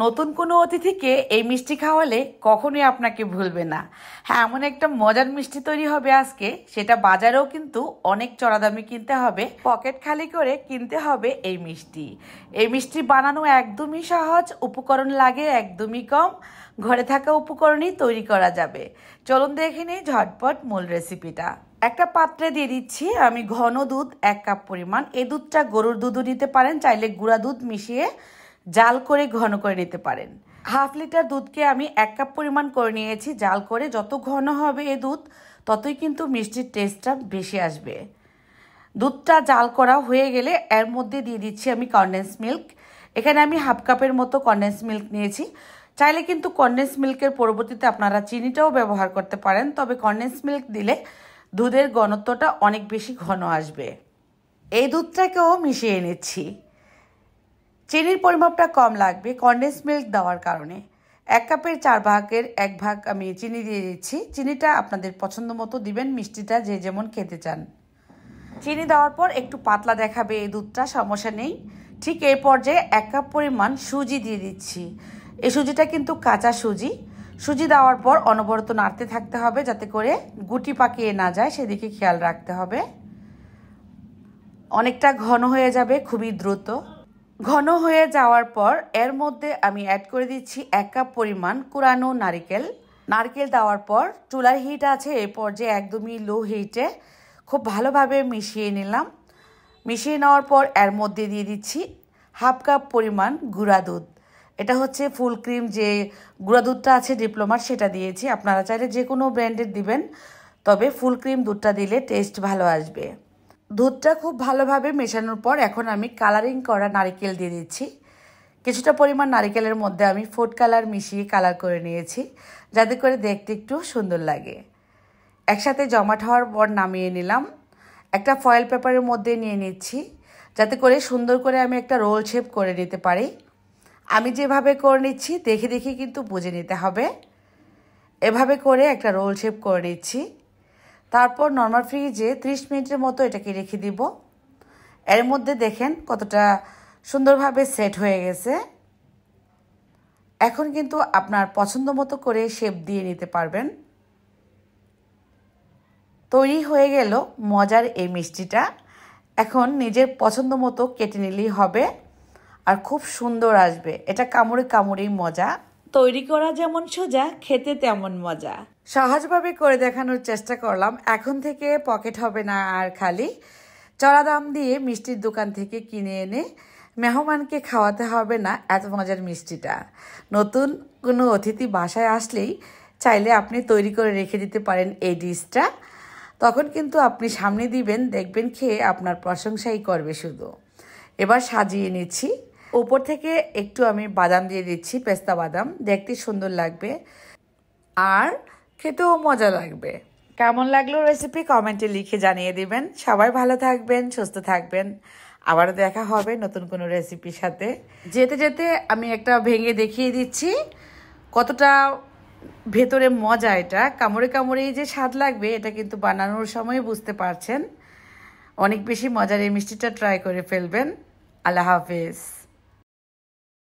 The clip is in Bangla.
নতুন কোনো অতিথিকে এই মিষ্টি খাওয়ালে কখনোই আপনাকে ভুলবে না হ্যাঁ এমন একটা মজার মিষ্টি তৈরি হবে আজকে সেটা বাজারেও কিন্তু অনেক চড়া দামে কিনতে হবে পকেট খালি করে কিনতে হবে এই মিষ্টি এই মিষ্টি বানানো একদমই সহজ উপকরণ লাগে একদমই কম ঘরে থাকা উপকরণই তৈরি করা যাবে চলুন দেখে নিই ঝটপট মূল রেসিপিটা একটা পাত্রে দিয়ে দিচ্ছি আমি ঘন দুধ এক কাপ পরিমাণ এই দুধটা গরুর দুধও নিতে পারেন চাইলে গুঁড়া দুধ মিশিয়ে জাল করে ঘন করে নিতে পারেন হাফ লিটার দুধকে আমি এক কাপ পরিমাণ করে নিয়েছি জাল করে যত ঘন হবে এ দুধ ততই কিন্তু মিষ্টির টেস্টটা বেশি আসবে দুধটা জাল করা হয়ে গেলে এর মধ্যে দিয়ে দিচ্ছি আমি কনডেন্স মিল্ক এখানে আমি হাফ কাপের মতো কনডেন্স মিল্ক নিয়েছি চাইলে কিন্তু কনডেন্স মিল্কের পরবর্তীতে আপনারা চিনিটাও ব্যবহার করতে পারেন তবে কনডেন্স মিল্ক দিলে দুধের ঘনত্বটা অনেক বেশি ঘন আসবে এই দুধটাকেও মিশিয়ে নিচ্ছি চিনির পরিমাপটা কম লাগবে কন্ডেন্স মিল্ক দেওয়ার কারণে এক কাপের চার ভাগের এক ভাগ আমি চিনি দিয়ে দিচ্ছি চিনিটা আপনাদের পছন্দ মতো দিবেন মিষ্টিটা যে যেমন খেতে চান চিনি দেওয়ার পর একটু পাতলা দেখাবে এই দুধটা সমস্যা নেই ঠিক এই পর্যায়ে এক কাপ পরিমাণ সুজি দিয়ে দিচ্ছি এই সুজিটা কিন্তু কাঁচা সুজি সুজি দেওয়ার পর অনবরত নাড়তে থাকতে হবে যাতে করে গুটি পাকিয়ে না যায় সেদিকে খেয়াল রাখতে হবে অনেকটা ঘন হয়ে যাবে খুবই দ্রুত ঘন হয়ে যাওয়ার পর এর মধ্যে আমি অ্যাড করে দিচ্ছি এক কাপ পরিমাণ কুরানো নারিকেল নারকেল দেওয়ার পর চুলার হিট আছে এ পর্যায়ে একদমই লো হিটে খুব ভালোভাবে মিশিয়ে নিলাম মিশিয়ে নেওয়ার পর এর মধ্যে দিয়ে দিচ্ছি হাফ কাপ পরিমাণ গুঁড়া দুধ এটা হচ্ছে ফুল ক্রিম যে গুঁড়া দুধটা আছে ডিপ্লোমার সেটা দিয়েছি আপনারা চাইলে যে কোনো ব্র্যান্ডের দিবেন তবে ফুল ক্রিম দুধটা দিলে টেস্ট ভালো আসবে দুধটা খুব ভালোভাবে মেশানোর পর এখন আমি কালারিং করা নারিকেল দিয়ে দিচ্ছি কিছুটা পরিমাণ নারিকেলের মধ্যে আমি ফুড কালার মিশিয়ে কালার করে নিয়েছি যাতে করে দেখতে একটু সুন্দর লাগে একসাথে জমাট হওয়ার পর নামিয়ে নিলাম একটা ফয়েল পেপারের মধ্যে নিয়ে নিচ্ছি যাতে করে সুন্দর করে আমি একটা রোল শেপ করে নিতে পারি আমি যেভাবে করে নিচ্ছি দেখে দেখে কিন্তু বুঝে নিতে হবে এভাবে করে একটা রোল শেপ করে নিচ্ছি তারপর নর্মাল ফ্রিজে 30 মিনিটের মতো এটাকে রেখে দিব এর মধ্যে দেখেন কতটা সুন্দরভাবে সেট হয়ে গেছে এখন কিন্তু আপনার পছন্দ মতো করে শেপ দিয়ে নিতে পারবেন তৈরি হয়ে গেল মজার এই মিষ্টিটা এখন নিজের পছন্দ মতো কেটে নিলেই হবে আর খুব সুন্দর আসবে এটা কামড়ে কামড়েই মজা তৈরি করা যেমন সোজা খেতে তেমন মজা সহজভাবে করে দেখানোর চেষ্টা করলাম এখন থেকে পকেট হবে না আর খালি চড়া দাম দিয়ে মিষ্টির দোকান থেকে কিনে এনে মেহমানকে খাওয়াতে হবে না এত মজার মিষ্টিটা নতুন কোনো অতিথি বাসায় আসলেই চাইলে আপনি তৈরি করে রেখে দিতে পারেন এই ডিশটা তখন কিন্তু আপনি সামনে দিবেন দেখবেন খেয়ে আপনার প্রশংসাই করবে শুধু এবার সাজিয়ে নিচ্ছি ওপর থেকে একটু আমি বাদাম দিয়ে দিচ্ছি পেস্তা বাদাম দেখতে সুন্দর লাগবে আর খেতেও মজা লাগবে কেমন লাগলো রেসিপি কমেন্টে লিখে জানিয়ে দিবেন সবাই ভালো থাকবেন সুস্থ থাকবেন আবার দেখা হবে নতুন কোনো রেসিপির সাথে যেতে যেতে আমি একটা ভেঙে দেখিয়ে দিচ্ছি কতটা ভেতরে মজা এটা কামড়ে কামড়ে যে স্বাদ লাগবে এটা কিন্তু বানানোর সময় বুঝতে পারছেন অনেক বেশি মজার এই মিষ্টিটা ট্রাই করে ফেলবেন আল্লাহ হাফেজ